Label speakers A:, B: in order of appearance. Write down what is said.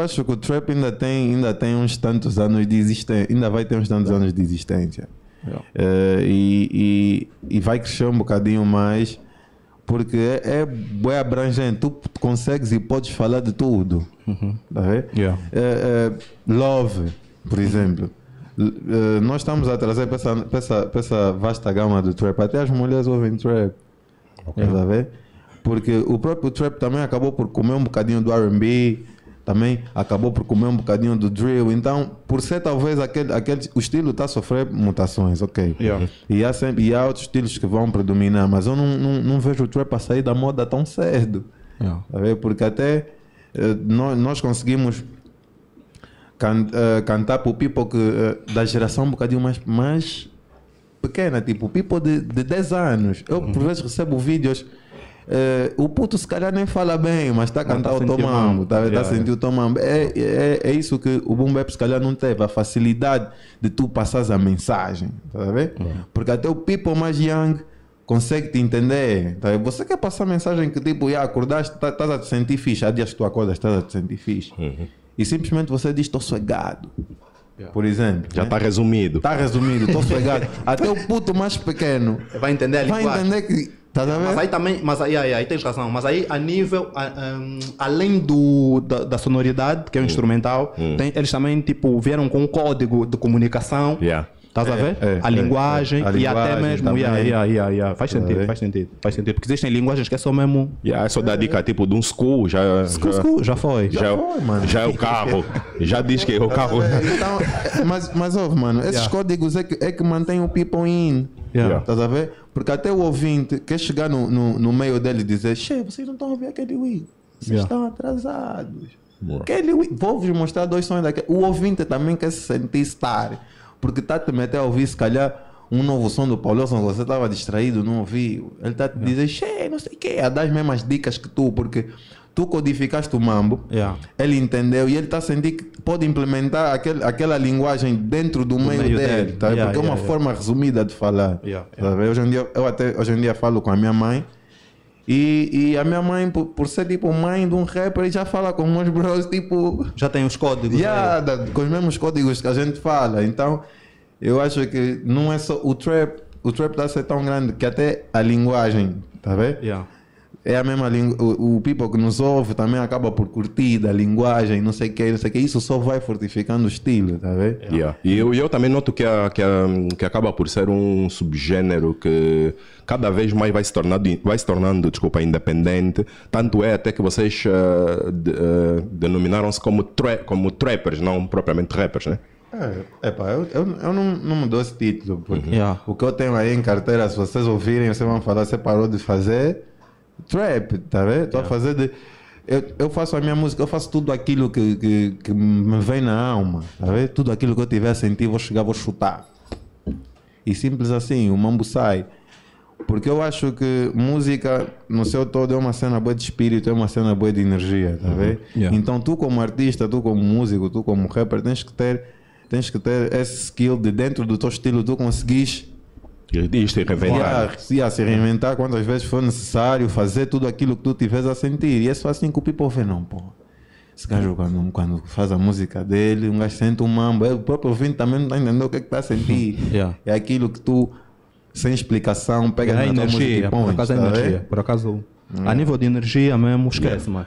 A: eu acho que o trap ainda tem, ainda tem uns tantos anos de existência, ainda vai ter uns tantos anos de existência. Yeah. É. Uh, é, e, e, e, vai crescer um bocadinho mais, porque é, é, é abrangente. Tu consegues e podes falar de tudo. Uhum. Tá Yeah. Uh, uh, love, por uhum. exemplo. nós estamos a trazer para essa, para, essa, para essa vasta gama do trap. Até as mulheres ouvem trap. Okay. Tá ver? Porque o próprio trap também acabou por comer um bocadinho do RB também acabou por comer um bocadinho do drill. Então, por ser talvez aquele, aquele o estilo está a sofrer mutações, ok. Yeah. E, há sempre, e há outros estilos que vão predominar, mas eu não, não, não vejo o trap a sair da moda tão cedo. Yeah. Tá Porque até eh, nós, nós conseguimos can, uh, cantar para o people que, uh, da geração um bocadinho mais, mais pequena, tipo people de, de 10 anos. Eu, por uhum. vezes, recebo vídeos é, o puto se calhar nem fala bem, mas está a cantar tá o tomambo, está a tá sentir o tomambo. É, é, é isso que o boom bap se calhar não teve, a facilidade de tu passares a mensagem, tá a ver? Uhum. Porque até o people mais young consegue te entender. Tá? Você quer passar a mensagem que tipo, yeah, acordaste, tá, estás tá a te sentir fixe, há dias que tu acordas, estás a te sentir fixe. Uhum. E simplesmente você é diz, estou suegado. Por exemplo. Já está né? Tá resumido. Está resumido, estou suegado. até o puto mais pequeno. Vai entender a linguagem. Vai entender que Tá mas aí também, mas aí, aí, aí, tens razão, mas aí a nível, a, um, além do, da, da, sonoridade, que é um hum. instrumental, hum. Tem, eles também tipo, vieram com um código de comunicação. Yeah. Estás é, a ver? É, a, é, linguagem, é, a, linguagem, e até mesmo. Yeah, yeah, yeah, yeah. Faz, tá sentido, faz sentido, faz sentido. Porque existem linguagens que é só mesmo. Yeah, é só dar dica tipo de um school. Já, é, school, já, school, já foi. Já, já, foi, mano. Já é o carro. já diz que é o tá carro. então, mas, mas ouve, mano, esses yeah. códigos é que, é que mantém o people in. Yeah. a ver? Porque até o ouvinte quer chegar no, no, no meio dele e dizer: Che, vocês não estão a ouvir aquele Wii. Vocês yeah. estão atrasados. Aquele Wii. Vou-vos mostrar dois sons daquele. O ouvinte também quer se sentir estar. Porque está te até a ouvir, se calhar, um novo som do Paulo São você estava distraído, não ouviu. Ele está te yeah. dizendo: Che, não sei o quê. A dar as mesmas dicas que tu. Porque tu codificaste o mambo, yeah. ele entendeu e ele está sentindo que pode implementar aquele, aquela linguagem dentro do, do meio, meio, dele, dele tá? yeah, porque yeah, é uma forma resumida de falar. Hoje em dia, eu até hoje em dia falo com a minha mãe. E, e, a minha mãe, por, por, ser tipo mãe de um rapper, já fala com meus bros, tipo. Já tem os códigos. Yeah, da, com os mesmos códigos que a gente fala. Então, eu acho que não é só o trap. O trap está a ser tão grande que até a linguagem, tá vendo? Yeah é a mesma língua. O people que nos ouve também acaba por curtir da linguagem, não sei o que, não sei o que. Isso só vai fortificando o estilo, tá vendo? Yeah. E eu, eu também noto que, a, que, a, que acaba por ser um subgênero que cada vez mais vai se tornando, vai se tornando desculpa, independente. Tanto é até que vocês uh, de, uh, denominaram-se como, tra como trappers, não propriamente rappers, né? É, epa, eu, eu, eu não, não mudou esse título, porque uhum. yeah. o que eu tenho aí em carteira, se vocês ouvirem, vocês vão falar, você parou de fazer Trap, tá vendo? Estou yeah. a é. fazer de. Eu, eu, faço a minha música, eu faço tudo aquilo que, que, que me vem na alma, tá vendo? Tudo aquilo que eu tiver a sentir, vou chegar, vou chutar. E simples assim, o mambo sai. Porque eu acho que música, no seu todo, é uma cena boa de espírito, é uma cena boa de energia, tá vendo? Uhum. Yeah. Então tu como artista, tu como músico, tu como rapper, tens que ter, tens que ter esse skill de dentro do teu estilo, tu conseguis isto é reventar. Se se reinventar quantas vezes for necessário, fazer tudo aquilo que tu tiveres a sentir. E é só assim que o people vê, não, pô. Esse gajo, quando, quando faz a música dele, um gajo sente um mambo. O próprio ouvinte também não está entendendo o que é está a sentir. yeah. É aquilo que tu, sem explicação, pega é na energia, música e põe. Por acaso, é tá energia. Por acaso, a é. nível de energia mesmo, esquece, mano.